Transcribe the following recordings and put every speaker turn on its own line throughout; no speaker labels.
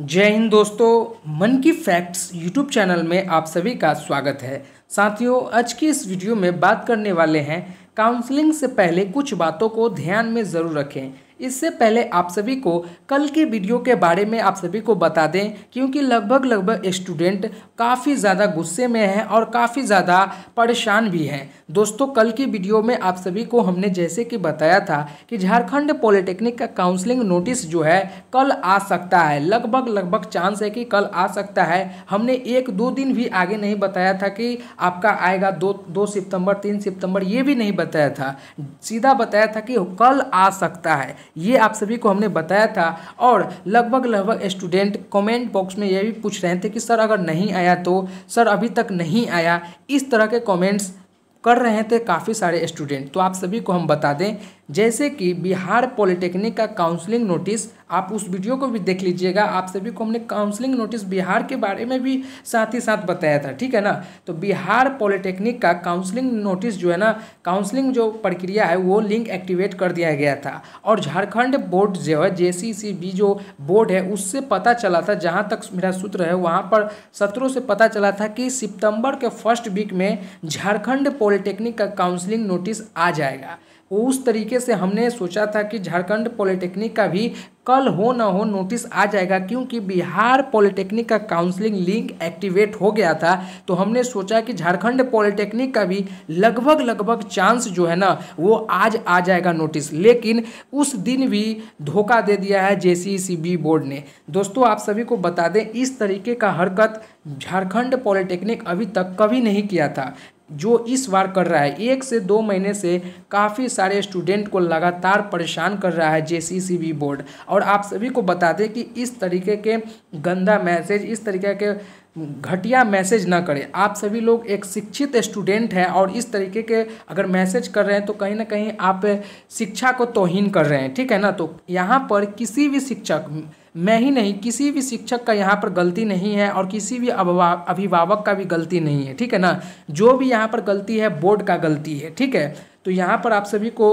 जय हिंद दोस्तों मन की फैक्ट्स यूट्यूब चैनल में आप सभी का स्वागत है साथियों आज की इस वीडियो में बात करने वाले हैं काउंसलिंग से पहले कुछ बातों को ध्यान में ज़रूर रखें इससे पहले आप सभी को कल की वीडियो के बारे में आप सभी को बता दें क्योंकि लगभग लगभग स्टूडेंट काफ़ी ज़्यादा गुस्से में हैं और काफ़ी ज़्यादा परेशान भी हैं दोस्तों कल की वीडियो में आप सभी को हमने जैसे कि बताया था कि झारखंड पॉलिटेक्निक का काउंसलिंग नोटिस जो है कल आ सकता है लगभग लगभग चांस है कि कल आ सकता है हमने एक दो दिन भी आगे नहीं बताया था कि आपका आएगा दो दो सितंबर तीन सितंबर ये भी नहीं बताया था सीधा बताया था कि कल आ सकता है ये आप सभी को हमने बताया था और लगभग लगभग स्टूडेंट कमेंट बॉक्स में ये भी पूछ रहे थे कि सर अगर नहीं आया तो सर अभी तक नहीं आया इस तरह के कमेंट्स कर रहे थे काफ़ी सारे स्टूडेंट तो आप सभी को हम बता दें जैसे कि बिहार पॉलिटेक्निक का काउंसलिंग नोटिस आप उस वीडियो को भी देख लीजिएगा आप सभी को हमने काउंसलिंग नोटिस बिहार के बारे में भी साथ ही साथ बताया था ठीक है ना तो बिहार पॉलिटेक्निक का काउंसलिंग नोटिस जो है ना काउंसलिंग जो प्रक्रिया है वो लिंक एक्टिवेट कर दिया गया था और झारखंड बोर्ड जो है जे जो बोर्ड है उससे पता चला था जहाँ तक मेरा सूत्र है वहाँ पर सत्रों से पता चला था कि सितंबर के फर्स्ट वीक में झारखंड पॉलिटेक्निक का काउंसलिंग नोटिस आ जाएगा उस तरीके से हमने सोचा था कि झारखंड पॉलिटेक्निक का भी कल हो ना हो नोटिस आ जाएगा क्योंकि बिहार पॉलिटेक्निक का काउंसलिंग लिंक एक्टिवेट हो गया था तो हमने सोचा कि झारखंड पॉलिटेक्निक का भी लगभग लगभग चांस जो है ना वो आज आ जाएगा नोटिस लेकिन उस दिन भी धोखा दे दिया है जे बोर्ड ने दोस्तों आप सभी को बता दें इस तरीके का हरकत झारखंड पॉलिटेक्निक अभी तक कभी नहीं किया था जो इस बार कर रहा है एक से दो महीने से काफ़ी सारे स्टूडेंट को लगातार परेशान कर रहा है जे बोर्ड और आप सभी को बता दें कि इस तरीके के गंदा मैसेज इस तरीके के घटिया मैसेज ना करें आप सभी लोग एक शिक्षित स्टूडेंट हैं और इस तरीके के अगर मैसेज कर रहे हैं तो कहीं ना कहीं आप शिक्षा को तोहिन कर रहे हैं ठीक है ना तो यहाँ पर किसी भी शिक्षक मैं ही नहीं किसी भी शिक्षक का यहाँ पर गलती नहीं है और किसी भी अभिभावक का भी गलती नहीं है ठीक है ना जो भी यहाँ पर गलती है बोर्ड का गलती है ठीक है तो यहाँ पर आप सभी को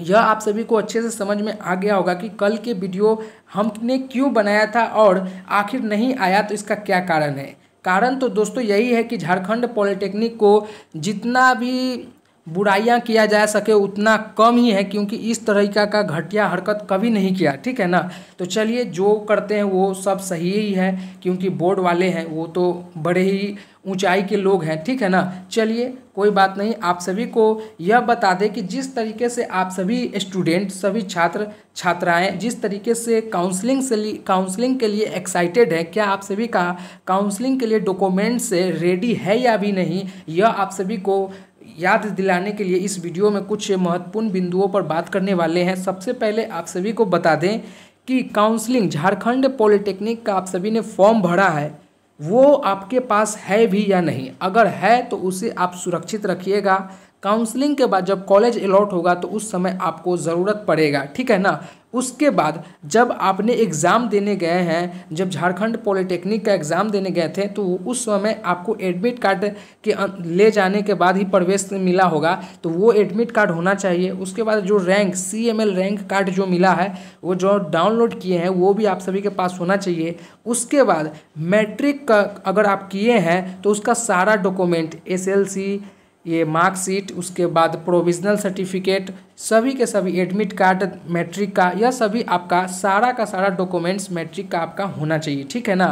यह आप सभी को अच्छे से समझ में आ गया होगा कि कल के वीडियो हमने क्यों बनाया था और आखिर नहीं आया तो इसका क्या कारण है कारण तो दोस्तों यही है कि झारखंड पॉलिटेक्निक को जितना भी बुराइयाँ किया जा सके उतना कम ही है क्योंकि इस तरीका का घटिया हरकत कभी नहीं किया ठीक है ना तो चलिए जो करते हैं वो सब सही ही है क्योंकि बोर्ड वाले हैं वो तो बड़े ही ऊंचाई के लोग हैं ठीक है ना चलिए कोई बात नहीं आप सभी को यह बता दें कि जिस तरीके से आप सभी स्टूडेंट सभी छात्र छात्राएं जिस तरीके से काउंसलिंग से काउंसलिंग के लिए एक्साइटेड है क्या आप सभी का काउंसलिंग के लिए डॉक्यूमेंट से रेडी है या भी नहीं यह आप सभी को याद दिलाने के लिए इस वीडियो में कुछ महत्वपूर्ण बिंदुओं पर बात करने वाले हैं सबसे पहले आप सभी को बता दें कि काउंसलिंग झारखंड पॉलिटेक्निक का आप सभी ने फॉर्म भरा है वो आपके पास है भी या नहीं अगर है तो उसे आप सुरक्षित रखिएगा काउंसलिंग के बाद जब कॉलेज अलॉट होगा तो उस समय आपको ज़रूरत पड़ेगा ठीक है ना उसके बाद जब आपने एग्ज़ाम देने गए हैं जब झारखंड पॉलिटेक्निक का एग्ज़ाम देने गए थे तो उस समय आपको एडमिट कार्ड के अं, ले जाने के बाद ही प्रवेश मिला होगा तो वो एडमिट कार्ड होना चाहिए उसके बाद जो rank C M L rank card जो मिला है वो जो डाउनलोड किए हैं वो भी आप सभी के पास होना चाहिए उसके बाद मैट्रिक का अगर आप किए हैं तो उसका सारा डॉक्यूमेंट एस एल सी ये मार्कशीट उसके बाद प्रोविजनल सर्टिफिकेट सभी के सभी एडमिट कार्ड मैट्रिक का यह सभी आपका सारा का सारा डॉक्यूमेंट्स मैट्रिक का आपका होना चाहिए ठीक है ना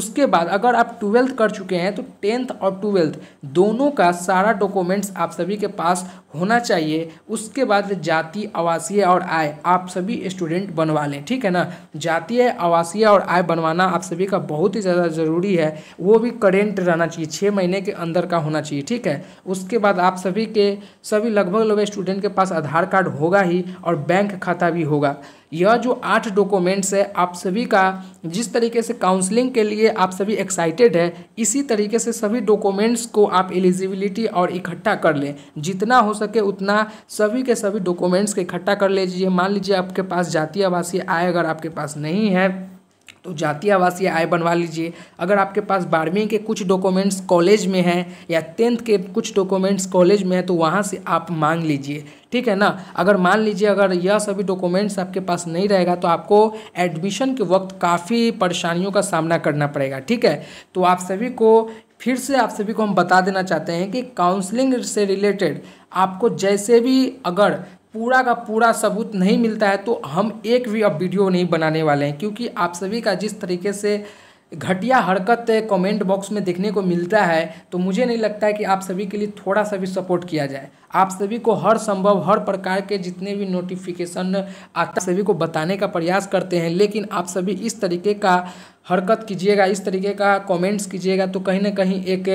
उसके बाद अगर आप ट्वेल्थ कर चुके हैं तो टेंथ और ट्वेल्थ दोनों का सारा डॉक्यूमेंट्स आप सभी के पास होना चाहिए उसके बाद जाति आवासीय और आय आप सभी स्टूडेंट बनवा लें ठीक है ना जातीय आवासीय और आय बनवाना आप सभी का बहुत ही ज़्यादा ज़रूरी है वो भी करेंट रहना चाहिए छः महीने के अंदर का होना चाहिए ठीक है उसके बाद आप सभी के सभी लगभग लगभग स्टूडेंट के पास आधार कार्ड होगा ही और बैंक खाता भी होगा यह जो आठ डॉक्यूमेंट्स है आप सभी का जिस तरीके से काउंसलिंग के लिए आप सभी एक्साइटेड है इसी तरीके से सभी डॉक्यूमेंट्स को आप एलिजिबिलिटी और इकट्ठा कर लें जितना हो सके उतना सभी के सभी डॉक्यूमेंट्स को इकट्ठा कर लीजिए मान लीजिए आपके पास जातीय आवासीय आय अगर आपके पास नहीं है तो जाति आवास या आय बनवा लीजिए अगर आपके पास बारहवीं के कुछ डॉक्यूमेंट्स कॉलेज में हैं या टेंथ के कुछ डॉक्यूमेंट्स कॉलेज में हैं तो वहाँ से आप मांग लीजिए ठीक है ना अगर मान लीजिए अगर यह सभी डॉक्यूमेंट्स आपके पास नहीं रहेगा तो आपको एडमिशन के वक्त काफ़ी परेशानियों का सामना करना पड़ेगा ठीक है तो आप सभी को फिर से आप सभी को हम बता देना चाहते हैं कि काउंसलिंग से रिलेटेड आपको जैसे भी अगर पूरा का पूरा सबूत नहीं मिलता है तो हम एक भी अब वीडियो नहीं बनाने वाले हैं क्योंकि आप सभी का जिस तरीके से घटिया हरकत कमेंट बॉक्स में देखने को मिलता है तो मुझे नहीं लगता है कि आप सभी के लिए थोड़ा सा भी सपोर्ट किया जाए आप सभी को हर संभव हर प्रकार के जितने भी नोटिफिकेशन आता सभी को बताने का प्रयास करते हैं लेकिन आप सभी इस तरीके का हरकत कीजिएगा इस तरीके का कमेंट्स कीजिएगा तो कहीं ना कहीं एक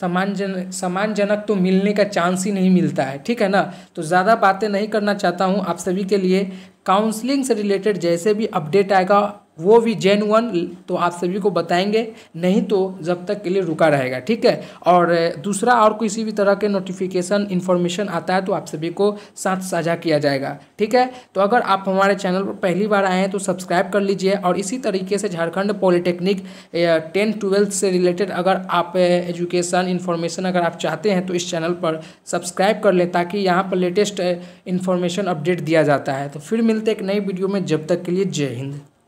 समान जन सम्मानजनक तो मिलने का चांस ही नहीं मिलता है ठीक है ना तो ज़्यादा बातें नहीं करना चाहता हूँ आप सभी के लिए काउंसलिंग से रिलेटेड जैसे भी अपडेट आएगा वो भी वन तो आप सभी को बताएंगे नहीं तो जब तक के लिए रुका रहेगा ठीक है और दूसरा और किसी भी तरह के नोटिफिकेशन इन्फॉर्मेशन आता है तो आप सभी को साथ साझा किया जाएगा ठीक है तो अगर आप हमारे चैनल पर पहली बार आए हैं तो सब्सक्राइब कर लीजिए और इसी तरीके से झारखंड पॉलिटेक्निक टेंथ ट्वेल्थ से रिलेटेड अगर आप एजुकेशन इन्फॉर्मेशन अगर आप चाहते हैं तो इस चैनल पर सब्सक्राइब कर लें ताकि यहाँ पर लेटेस्ट इन्फॉर्मेशन अपडेट दिया जाता है तो फिर मिलते एक नई वीडियो में जब तक के लिए जय हिंद